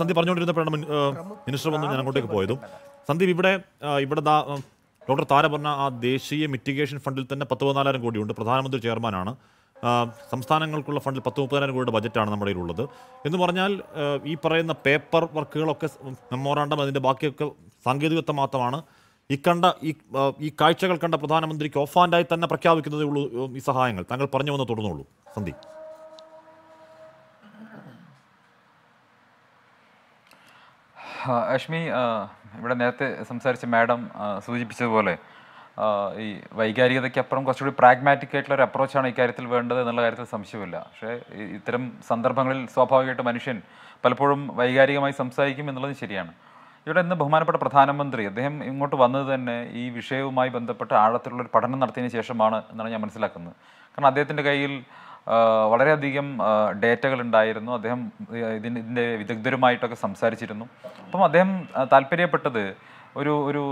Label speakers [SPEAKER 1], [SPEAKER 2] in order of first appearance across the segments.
[SPEAKER 1] Sandeep പറഞ്ഞുകൊണ്ടിരുന്നപ്പോഴാണ് minister വന്ന് ഞാൻ അങ്ങോട്ടേക്ക് പോയതും സന്ദീപ് ഇവിടെ ഇവിടെ ഡോക്ടർ താര പറഞ്ഞ ആ ദേശീയ മിറ്റിഗേഷൻ ഫണ്ടിൽ തന്നെ പത്ത് പതിനാലായിരം കോടിയുണ്ട് പ്രധാനമന്ത്രി ചെയർമാനാണ് സംസ്ഥാനങ്ങൾക്കുള്ള ഫണ്ടിൽ പത്ത് മുപ്പതിനായിരം കോടിയുടെ ബജറ്റാണ് നമ്മുടെ ഉള്ളത് എന്ന് പറഞ്ഞാൽ ഈ പറയുന്ന പേപ്പർ വർക്കുകളൊക്കെ മെമ്മോറാണ്ടം അതിൻ്റെ ബാക്കിയൊക്കെ സാങ്കേതികത്വം മാത്രമാണ് ഈ കണ്ട ഈ ഈ കാഴ്ചകൾ കണ്ട പ്രധാനമന്ത്രിക്ക് ഓഫാൻഡായി തന്നെ പ്രഖ്യാപിക്കുന്നതേ ഉള്ളൂ ഈ സഹായങ്ങൾ താങ്കൾ പറഞ്ഞു വന്ന് തുടർന്നുള്ളൂ സന്ദീപ്
[SPEAKER 2] അശ്മി ഇവിടെ നേരത്തെ സംസാരിച്ച മാഡം സൂചിപ്പിച്ചതുപോലെ ഈ വൈകാരികതയ്ക്കപ്പുറം കുറച്ചുകൂടി പ്രാഗ്മാറ്റിക് ആയിട്ടുള്ള ഒരു അപ്രോച്ചാണ് ഇക്കാര്യത്തിൽ വേണ്ടത് എന്നുള്ള കാര്യത്തിൽ സംശയമില്ല പക്ഷേ ഇത്തരം സന്ദർഭങ്ങളിൽ സ്വാഭാവികമായിട്ട് മനുഷ്യൻ പലപ്പോഴും വൈകാരികമായി സംസാരിക്കും എന്നുള്ളത് ശരിയാണ് ഇവിടെ ഇന്ന് ബഹുമാനപ്പെട്ട പ്രധാനമന്ത്രി അദ്ദേഹം ഇങ്ങോട്ട് വന്നത് തന്നെ ഈ വിഷയവുമായി ബന്ധപ്പെട്ട് ആഴത്തിലുള്ള ഒരു പഠനം നടത്തിയതിന് ശേഷമാണ് എന്നാണ് ഞാൻ മനസ്സിലാക്കുന്നത് കാരണം അദ്ദേഹത്തിൻ്റെ കയ്യിൽ വളരെയധികം ഡേറ്റകൾ ഉണ്ടായിരുന്നു അദ്ദേഹം ഇതിൻ്റെ വിദഗ്ധരുമായിട്ടൊക്കെ സംസാരിച്ചിരുന്നു അപ്പം അദ്ദേഹം താല്പര്യപ്പെട്ടത് ഒരു ഒരു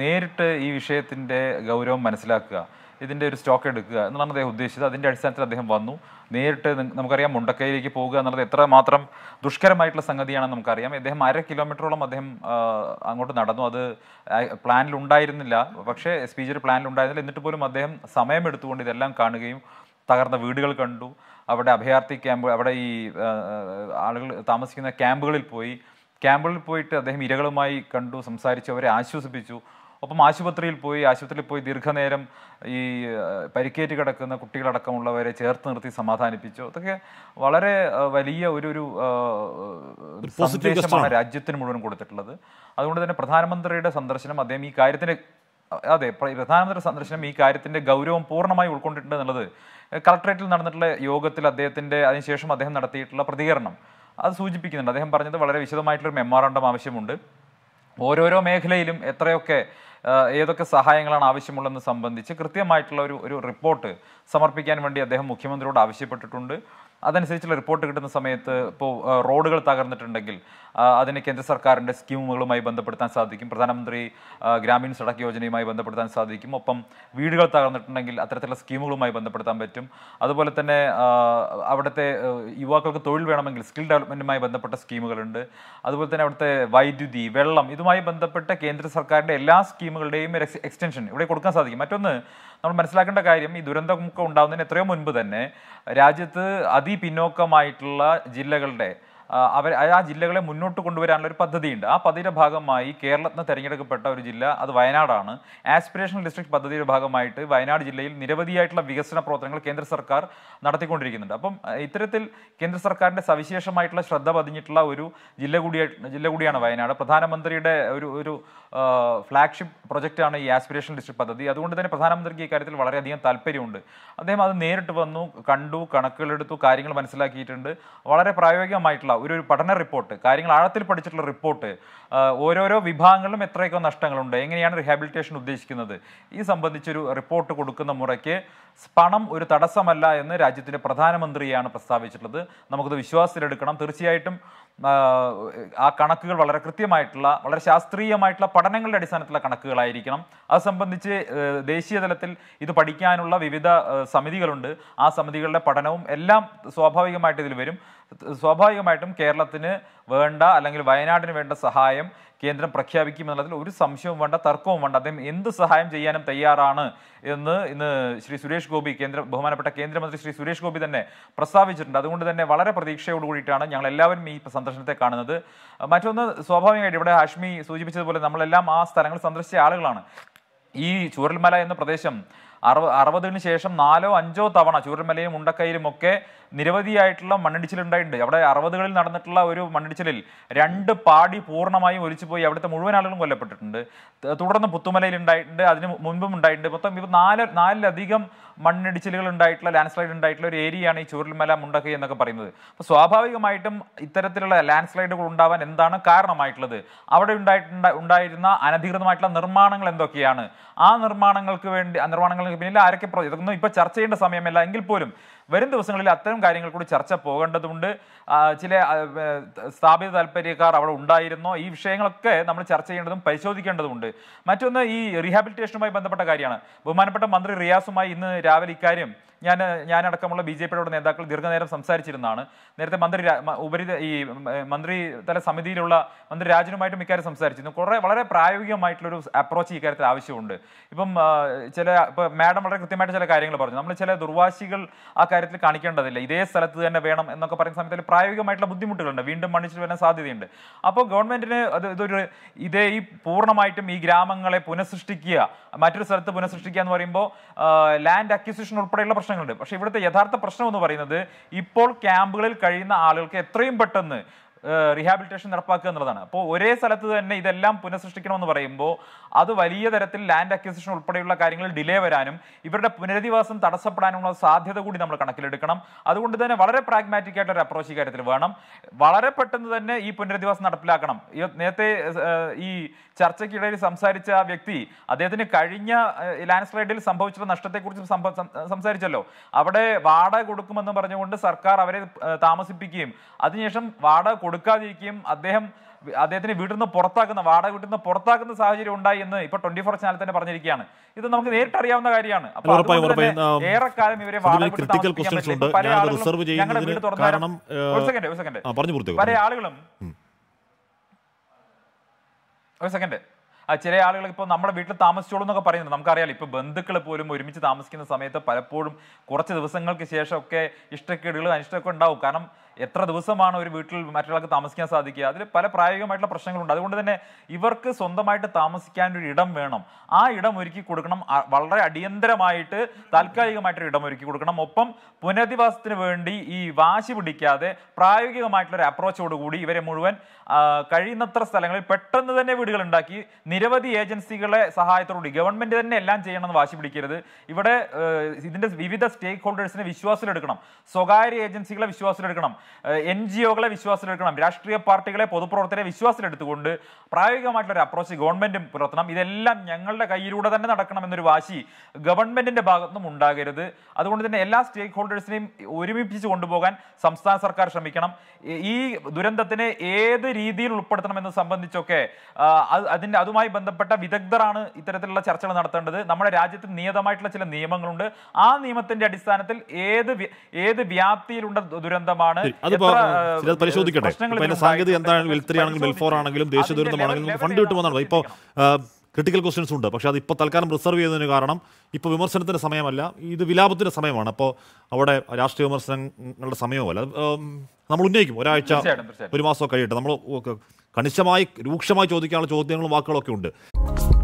[SPEAKER 2] നേരിട്ട് ഈ വിഷയത്തിൻ്റെ ഗൗരവം മനസ്സിലാക്കുക ഇതിൻ്റെ ഒരു സ്റ്റോക്ക് എടുക്കുക എന്നുള്ളതാണ് അദ്ദേഹം ഉദ്ദേശിച്ചത് അതിൻ്റെ അടിസ്ഥാനത്തിൽ അദ്ദേഹം വന്നു നേരിട്ട് നമുക്കറിയാം മുണ്ടക്കൈയിലേക്ക് പോകുക എന്നുള്ളത് എത്ര മാത്രം ദുഷ്കരമായിട്ടുള്ള സംഗതിയാണെന്ന് നമുക്കറിയാം അദ്ദേഹം അര കിലോമീറ്ററോളം അദ്ദേഹം അങ്ങോട്ട് നടന്നു അത് പ്ലാനിലുണ്ടായിരുന്നില്ല പക്ഷേ സ്പീച്ചർ പ്ലാനിലുണ്ടായിരുന്നില്ല എന്നിട്ട് പോലും അദ്ദേഹം സമയമെടുത്തുകൊണ്ട് ഇതെല്ലാം കാണുകയും തകർന്ന വീടുകൾ കണ്ടു അവിടെ അഭയാർത്ഥി ക്യാമ്പ് അവിടെ ഈ ആളുകൾ താമസിക്കുന്ന ക്യാമ്പുകളിൽ പോയി ക്യാമ്പുകളിൽ പോയിട്ട് അദ്ദേഹം ഇരകളുമായി കണ്ടു സംസാരിച്ചു അവരെ ആശ്വസിപ്പിച്ചു ഒപ്പം ആശുപത്രിയിൽ പോയി ആശുപത്രിയിൽ പോയി ദീർഘനേരം ഈ പരിക്കേറ്റ് കിടക്കുന്ന കുട്ടികളടക്കമുള്ളവരെ ചേർത്ത് നിർത്തി സമാധാനിപ്പിച്ചു അതൊക്കെ വളരെ വലിയ ഒരു ഒരു സന്ദേശമാണ് രാജ്യത്തിന് മുഴുവൻ കൊടുത്തിട്ടുള്ളത് അതുകൊണ്ട് തന്നെ പ്രധാനമന്ത്രിയുടെ സന്ദർശനം അദ്ദേഹം ഈ കാര്യത്തിന് അതെ പ്രധാനമന്ത്രി സന്ദർശനം ഈ കാര്യത്തിന്റെ ഗൗരവം പൂർണ്ണമായി ഉൾക്കൊണ്ടിട്ടുണ്ട് എന്നുള്ളത് കളക്ടറേറ്റിൽ നടന്നിട്ടുള്ള യോഗത്തിൽ അദ്ദേഹത്തിന്റെ അതിനുശേഷം അദ്ദേഹം നടത്തിയിട്ടുള്ള പ്രതികരണം അത് സൂചിപ്പിക്കുന്നുണ്ട് അദ്ദേഹം പറഞ്ഞത് വളരെ വിശദമായിട്ടുള്ളൊരു മെമ്മോറാണ്ടം ആവശ്യമുണ്ട് ഓരോരോ മേഖലയിലും എത്രയൊക്കെ ഏതൊക്കെ സഹായങ്ങളാണ് ആവശ്യമുള്ളതെന്ന് സംബന്ധിച്ച് കൃത്യമായിട്ടുള്ള ഒരു ഒരു റിപ്പോർട്ട് സമർപ്പിക്കാൻ വേണ്ടി അദ്ദേഹം മുഖ്യമന്ത്രിയോട് ആവശ്യപ്പെട്ടിട്ടുണ്ട് അതനുസരിച്ചുള്ള റിപ്പോർട്ട് കിട്ടുന്ന സമയത്ത് ഇപ്പോൾ റോഡുകൾ തകർന്നിട്ടുണ്ടെങ്കിൽ അതിനെ കേന്ദ്ര സർക്കാരിൻ്റെ സ്കീമുകളുമായി ബന്ധപ്പെടുത്താൻ സാധിക്കും പ്രധാനമന്ത്രി ഗ്രാമീൺ സഡക് യോജനയുമായി ബന്ധപ്പെടുത്താൻ സാധിക്കും ഒപ്പം വീടുകൾ തകർന്നിട്ടുണ്ടെങ്കിൽ അത്തരത്തിലുള്ള സ്കീമുകളുമായി ബന്ധപ്പെടുത്താൻ പറ്റും അതുപോലെ തന്നെ അവിടുത്തെ യുവാക്കൾക്ക് തൊഴിൽ വേണമെങ്കിൽ സ്കിൽ ഡെവലപ്മെൻറ്റുമായി ബന്ധപ്പെട്ട സ്കീമുകളുണ്ട് അതുപോലെ തന്നെ അവിടുത്തെ വൈദ്യുതി വെള്ളം ഇതുമായി ബന്ധപ്പെട്ട കേന്ദ്ര സർക്കാരിൻ്റെ എല്ലാ സ്കീമുകളുടെയും ഒരു എക്സ്റ്റൻഷൻ ഇവിടെ കൊടുക്കാൻ സാധിക്കും മറ്റൊന്ന് നമ്മൾ മനസ്സിലാക്കേണ്ട കാര്യം ഈ ദുരന്തമൊക്കെ ഉണ്ടാകുന്നതിന് എത്രയോ മുൻപ് തന്നെ രാജ്യത്ത് അതിപിന്നോക്കമായിട്ടുള്ള ജില്ലകളുടെ അവർ ആ ജില്ലകളെ മുന്നോട്ട് കൊണ്ടുവരാനുള്ള ഒരു പദ്ധതിയുണ്ട് ആ പദ്ധതിയുടെ ഭാഗമായി കേരളത്തിന് തിരഞ്ഞെടുക്കപ്പെട്ട ഒരു ജില്ല അത് വയനാടാണ് ആസ്പിറേഷണൽ ഡിസ്ട്രിക്ട് പദ്ധതിയുടെ ഭാഗമായിട്ട് വയനാട് ജില്ലയിൽ നിരവധിയായിട്ടുള്ള വികസന പ്രവർത്തനങ്ങൾ കേന്ദ്ര സർക്കാർ നടത്തിക്കൊണ്ടിരിക്കുന്നുണ്ട് അപ്പം ഇത്തരത്തിൽ കേന്ദ്ര സർക്കാരിൻ്റെ സവിശേഷമായിട്ടുള്ള ശ്രദ്ധ പതിഞ്ഞിട്ടുള്ള ഒരു ജില്ല കൂടിയ ജില്ല കൂടിയാണ് വയനാട് പ്രധാനമന്ത്രിയുടെ ഒരു ഒരു ഫ്ലാഗ്ഷിപ്പ് പ്രൊജക്റ്റാണ് ഈ ആസ്പിറേഷൻ ഡിസ്ട്രിക്ട് പദ്ധതി അതുകൊണ്ട് തന്നെ പ്രധാനമന്ത്രിക്ക് കാര്യത്തിൽ വളരെയധികം താല്പര്യമുണ്ട് അദ്ദേഹം അത് നേരിട്ട് വന്നു കണ്ടു കണക്കുകളെടുത്തു കാര്യങ്ങൾ മനസ്സിലാക്കിയിട്ടുണ്ട് വളരെ പ്രായോഗികമായിട്ടുള്ള ഒരു ഒരു പഠന റിപ്പോർട്ട് കാര്യങ്ങൾ ആഴത്തിൽ പഠിച്ചിട്ടുള്ള റിപ്പോർട്ട് ഓരോരോ വിഭാഗങ്ങളിലും എത്രയൊക്കെ നഷ്ടങ്ങളുണ്ട് എങ്ങനെയാണ് റീഹാബിലിറ്റേഷൻ ഉദ്ദേശിക്കുന്നത് ഈ സംബന്ധിച്ചൊരു റിപ്പോർട്ട് കൊടുക്കുന്ന മുറയ്ക്ക് പണം ഒരു തടസ്സമല്ല എന്ന് രാജ്യത്തിൻ്റെ പ്രധാനമന്ത്രിയാണ് പ്രസ്താവിച്ചിട്ടുള്ളത് നമുക്കത് വിശ്വാസത്തിലെടുക്കണം തീർച്ചയായിട്ടും ആ കണക്കുകൾ വളരെ കൃത്യമായിട്ടുള്ള വളരെ ശാസ്ത്രീയമായിട്ടുള്ള പഠനങ്ങളുടെ അടിസ്ഥാനത്തിലുള്ള കണക്കുകളായിരിക്കണം അത് സംബന്ധിച്ച് ദേശീയ തലത്തിൽ ഇത് പഠിക്കാനുള്ള വിവിധ സമിതികളുണ്ട് ആ സമിതികളുടെ പഠനവും എല്ലാം സ്വാഭാവികമായിട്ട് ഇതിൽ വരും സ്വാഭാവികമായിട്ടും കേരളത്തിന് വേണ്ട അല്ലെങ്കിൽ വയനാടിന് വേണ്ട സഹായം കേന്ദ്രം പ്രഖ്യാപിക്കും എന്നുള്ളതിൽ ഒരു സംശയവും വേണ്ട തർക്കവും വേണ്ട അദ്ദേഹം എന്ത് സഹായം ചെയ്യാനും തയ്യാറാണ് എന്ന് ഇന്ന് ശ്രീ സുരേഷ് ഗോപി കേന്ദ്ര ബഹുമാനപ്പെട്ട കേന്ദ്രമന്ത്രി ശ്രീ സുരേഷ് ഗോപി തന്നെ പ്രസ്താവിച്ചിട്ടുണ്ട് അതുകൊണ്ട് തന്നെ വളരെ പ്രതീക്ഷയോട് കൂടിയിട്ടാണ് ഞങ്ങൾ എല്ലാവരും ഈ സന്ദർശനത്തെ കാണുന്നത് മറ്റൊന്ന് സ്വാഭാവികമായിട്ട് ഇവിടെ ഹാഷ്മി സൂചിപ്പിച്ചതുപോലെ നമ്മളെല്ലാം ആ സ്ഥലങ്ങൾ സന്ദർശിച്ച ആളുകളാണ് ഈ ചൂരൽമല എന്ന പ്രദേശം അറുപ അറുപതിന് ശേഷം നാലോ അഞ്ചോ തവണ ചൂരൽമലയും ഉണ്ടക്കയിലും ഒക്കെ നിരവധിയായിട്ടുള്ള മണ്ണിടിച്ചിലുണ്ടായിട്ടുണ്ട് അവിടെ അറുപതുകളിൽ നടന്നിട്ടുള്ള ഒരു മണ്ണിടിച്ചിലിൽ രണ്ട് പാടി പൂർണ്ണമായും പോയി അവിടുത്തെ മുഴുവൻ ആളുകളും കൊല്ലപ്പെട്ടിട്ടുണ്ട് തുടർന്ന് പുത്തുമലയിൽ ഉണ്ടായിട്ടുണ്ട് അതിന് മുൻപും ഉണ്ടായിട്ടുണ്ട് മൊത്തം ഇപ്പോൾ നാല് നാലിലധികം മണ്ണിടിച്ചിലുകൾ ഉണ്ടായിട്ടുള്ള ലാൻഡ്സ്ലൈഡ് ഉണ്ടായിട്ടുള്ള ഒരു ഏരിയയാണ് ഈ ചൂരൽമല മുണ്ടക്കൈ എന്നൊക്കെ പറയുന്നത് അപ്പോൾ സ്വാഭാവികമായിട്ടും ഇത്തരത്തിലുള്ള ലാൻഡ്സ്ലൈഡുകൾ ഉണ്ടാവാൻ എന്താണ് കാരണമായിട്ടുള്ളത് അവിടെ ഉണ്ടായിട്ടുണ്ടായിരുന്ന അനധികൃതമായിട്ടുള്ള നിർമ്മാണങ്ങൾ എന്തൊക്കെയാണ് ആ നിർമ്മാണങ്ങൾക്ക് വേണ്ടി നിർമ്മാണങ്ങൾ അല്ലെങ്കിൽ പിന്നിൽ ആരൊക്കെ ഇതൊന്നും ഇപ്പൊ ചർച്ച ചെയ്യേണ്ട സമയമല്ല എങ്കിൽ പോലും വരും ദിവസങ്ങളിൽ അത്തരം കാര്യങ്ങൾ കൂടി ചർച്ച പോകേണ്ടതുണ്ട് ചില സ്ഥാപിത താല്പര്യക്കാർ അവിടെ ഉണ്ടായിരുന്നോ ഈ വിഷയങ്ങളൊക്കെ നമ്മൾ ചർച്ച ചെയ്യേണ്ടതും പരിശോധിക്കേണ്ടതുണ്ട് മറ്റൊന്ന് ഈ റീഹാബിലിറ്റേഷനുമായി ബന്ധപ്പെട്ട കാര്യമാണ് ബഹുമാനപ്പെട്ട മന്ത്രി റിയാസുമായി ഇന്ന് രാവിലെ ഇക്കാര്യം ഞാൻ ഞാനടക്കമുള്ള ബി ജെ പിയുടെ നേതാക്കൾ ദീർഘനേരം സംസാരിച്ചിരുന്നതാണ് നേരത്തെ മന്ത്രി ഉപരി ഈ മന്ത്രിതല സമിതിയിലുള്ള മന്ത്രി രാജനുമായിട്ടും ഇക്കാര്യം സംസാരിച്ചിരുന്നു കുറേ വളരെ പ്രായോഗികമായിട്ടുള്ളൊരു അപ്രോച്ച് ഇക്കാര്യത്തിൽ ആവശ്യമുണ്ട് ഇപ്പം ചില ഇപ്പം മാഡം വളരെ കൃത്യമായിട്ട് ചില കാര്യങ്ങൾ പറഞ്ഞു നമ്മൾ ചില ദുർവാശികൾ ആ അക്കാര്യത്തിൽ കാണിക്കേണ്ടതില്ല ഇതേ സ്ഥലത്ത് തന്നെ വേണം എന്നൊക്കെ പറയുന്ന സമയത്ത് പ്രായോഗികമായിട്ടുള്ള ബുദ്ധിമുട്ടുകളുണ്ട് വീണ്ടും മണ്ണിച്ചിൽ വരാൻ സാധ്യതയുണ്ട് അപ്പോൾ ഗവൺമെന്റിന് അത് ഇതൊരു ഇതേ ഈ പൂർണ്ണമായിട്ടും ഈ ഗ്രാമങ്ങളെ പുനഃസൃഷ്ടിക്കുക മറ്റൊരു സ്ഥലത്ത് പുനഃസൃഷ്ടിക്കുക എന്ന് പറയുമ്പോൾ ലാൻഡ് അക്വിസിഷൻ ഉൾപ്പെടെയുള്ള പ്രശ്നങ്ങളുണ്ട് പക്ഷേ ഇവിടുത്തെ യഥാർത്ഥ പ്രശ്നം എന്ന് പറയുന്നത് ഇപ്പോൾ ക്യാമ്പുകളിൽ കഴിയുന്ന ആളുകൾക്ക് എത്രയും പെട്ടെന്ന് റീഹാബിലിറ്റേഷൻ നടപ്പാക്കുക എന്നുള്ളതാണ് അപ്പോൾ ഒരേ സ്ഥലത്ത് തന്നെ ഇതെല്ലാം പുനഃസൃഷ്ടിക്കണമെന്ന് പറയുമ്പോൾ അത് വലിയ തരത്തിൽ ലാൻഡ് അക്വിസിഷൻ ഉൾപ്പെടെയുള്ള കാര്യങ്ങളിൽ ഡിലേ വരാനും ഇവരുടെ പുനരധിവാസം തടസ്സപ്പെടാനുമുള്ള സാധ്യത കൂടി നമ്മൾ കണക്കിലെടുക്കണം അതുകൊണ്ട് തന്നെ വളരെ പ്രാഗ്മാറ്റിക് ഒരു അപ്രോച്ച് കാര്യത്തിൽ വേണം വളരെ പെട്ടെന്ന് തന്നെ ഈ പുനരധിവാസം നടപ്പിലാക്കണം നേരത്തെ ഈ ചർച്ചയ്ക്കിടയിൽ സംസാരിച്ച ആ വ്യക്തി അദ്ദേഹത്തിന് കഴിഞ്ഞ ലാൻഡ് സ്ലൈഡിൽ സംഭവിച്ച നഷ്ടത്തെക്കുറിച്ച് സംസാരിച്ചല്ലോ അവിടെ വാടക കൊടുക്കുമെന്ന് പറഞ്ഞുകൊണ്ട് സർക്കാർ അവരെ താമസിപ്പിക്കുകയും അതിനുശേഷം വാടക കൊടുക്കാതിരിക്കുകയും അദ്ദേഹം അദ്ദേഹത്തിന് വീട്ടിൽ നിന്ന് പുറത്താക്കുന്ന വാടക വീട്ടിൽ നിന്ന് പുറത്താക്കുന്ന സാഹചര്യം ഉണ്ടായി എന്ന് ഇപ്പൊ ട്വന്റി ഫോർ ചാനൽ തന്നെ പറഞ്ഞിരിക്കുകയാണ് ഇത് നമുക്ക് നേരിട്ട് അറിയാവുന്ന കാര്യമാണ് ഏറെക്കാലം ഇവരെ പല ആളുകളും പല ആളുകളും ഒരു സെക്കൻഡ് ആ ചില ആളുകൾ ഇപ്പോൾ നമ്മുടെ വീട്ടിൽ താമസിച്ചോളൂ എന്നൊക്കെ പറയുന്നത് നമുക്കറിയാം ഇപ്പോൾ ബന്ധുക്കൾ പോലും ഒരുമിച്ച് താമസിക്കുന്ന സമയത്ത് പലപ്പോഴും കുറച്ച് ദിവസങ്ങൾക്ക് ശേഷമൊക്കെ ഇഷ്ടക്കേടുകളും അനിഷ്ടമൊക്കെ ഉണ്ടാവും കാരണം എത്ര ദിവസമാണ് ഒരു വീട്ടിൽ മറ്റൊരാൾക്ക് താമസിക്കാൻ സാധിക്കുക അതിൽ പല പ്രായോഗികമായിട്ടുള്ള പ്രശ്നങ്ങളുണ്ട് അതുകൊണ്ട് തന്നെ ഇവർക്ക് സ്വന്തമായിട്ട് താമസിക്കാൻ ഒരു ഇടം വേണം ആ ഇടം ഒരുക്കി കൊടുക്കണം വളരെ അടിയന്തരമായിട്ട് താൽക്കാലികമായിട്ടൊരു ഇടം ഒരുക്കി കൊടുക്കണം ഒപ്പം പുനരധിവാസത്തിന് വേണ്ടി ഈ വാശി പിടിക്കാതെ പ്രായോഗികമായിട്ടുള്ള ഒരു അപ്രോച്ചോടുകൂടി ഇവരെ മുഴുവൻ കഴിയുന്നത്ര സ്ഥലങ്ങളിൽ പെട്ടെന്ന് തന്നെ വീടുകൾ ഉണ്ടാക്കി നിരവധി ഏജൻസികളെ സഹായത്തോടുകൂടി ഗവൺമെന്റ് തന്നെ എല്ലാം ചെയ്യണമെന്ന് വാശി പിടിക്കരുത് ഇവിടെ ഇതിന്റെ വിവിധ സ്റ്റേക്ക് ഹോൾഡേഴ്സിനെ വിശ്വാസത്തിലെടുക്കണം സ്വകാര്യ ഏജൻസികളെ വിശ്വാസത്തിലെടുക്കണം എൻ ജി ഒകളെ വിശ്വാസത്തിലെടുക്കണം രാഷ്ട്രീയ പാർട്ടികളെ പൊതുപ്രവർത്തകരെ വിശ്വാസത്തിലെടുത്തുകൊണ്ട് പ്രായോഗികമായിട്ടുള്ള ഒരു അപ്രോച്ച് ഗവൺമെന്റും പുലർത്തണം ഇതെല്ലാം ഞങ്ങളുടെ കയ്യിലൂടെ തന്നെ നടക്കണം എന്നൊരു വാശി ഗവൺമെന്റിന്റെ ഭാഗത്തുനിന്നും ഉണ്ടാകരുത് അതുകൊണ്ട് തന്നെ എല്ലാ സ്റ്റേക്ക് ഹോൾഡേഴ്സിനെയും ഒരുമിപ്പിച്ച് കൊണ്ടുപോകാൻ സംസ്ഥാന സർക്കാർ ശ്രമിക്കണം ഈ ദുരന്തത്തിനെ ഏത് രീതിയിൽ ഉൾപ്പെടുത്തണം എന്ന് സംബന്ധിച്ചൊക്കെ അതിന്റെ അതുമായി ബന്ധപ്പെട്ട വിദഗ്ധരാണ് ഇത്തരത്തിലുള്ള ചർച്ചകൾ നടത്തേണ്ടത് നമ്മുടെ രാജ്യത്ത് നിയതമായിട്ടുള്ള ചില നിയമങ്ങളുണ്ട് ആ നിയമത്തിന്റെ അടിസ്ഥാനത്തിൽ ഏത് ഏത് വ്യാപ്തിയിലുള്ള ദുരന്തമാണ് അത് പരിശോധിക്കട്ടെ അതിന്റെ സാങ്കേതിക
[SPEAKER 1] എന്താണ് വെൽത്രി ആണെങ്കിലും വെൽഫോർ ആണെങ്കിലും ദേശീയ ദുരന്തമാണെങ്കിലും ഫണ്ട് കിട്ടുമെന്നാണ് ഇപ്പോൾ ക്രിട്ടിക്കൽ ക്വസ്റ്റ്യൻസ് ഉണ്ട് പക്ഷേ അത് ഇപ്പോൾ തൽക്കാലം റിസർവ് ചെയ്തതിന് കാരണം ഇപ്പോൾ വിമർശനത്തിൻ്റെ സമയമല്ല ഇത് വിലാപത്തിൻ്റെ സമയമാണ് അപ്പോൾ അവിടെ രാഷ്ട്രീയ വിമർശനങ്ങളുടെ സമയവുമല്ല നമ്മൾ ഉന്നയിക്കും ഒരാഴ്ച ഒരു മാസമൊക്കെ കഴിയട്ടെ നമ്മൾ കണിശമായി രൂക്ഷമായി ചോദിക്കാനുള്ള ചോദ്യങ്ങളും വാക്കുകളൊക്കെ ഉണ്ട്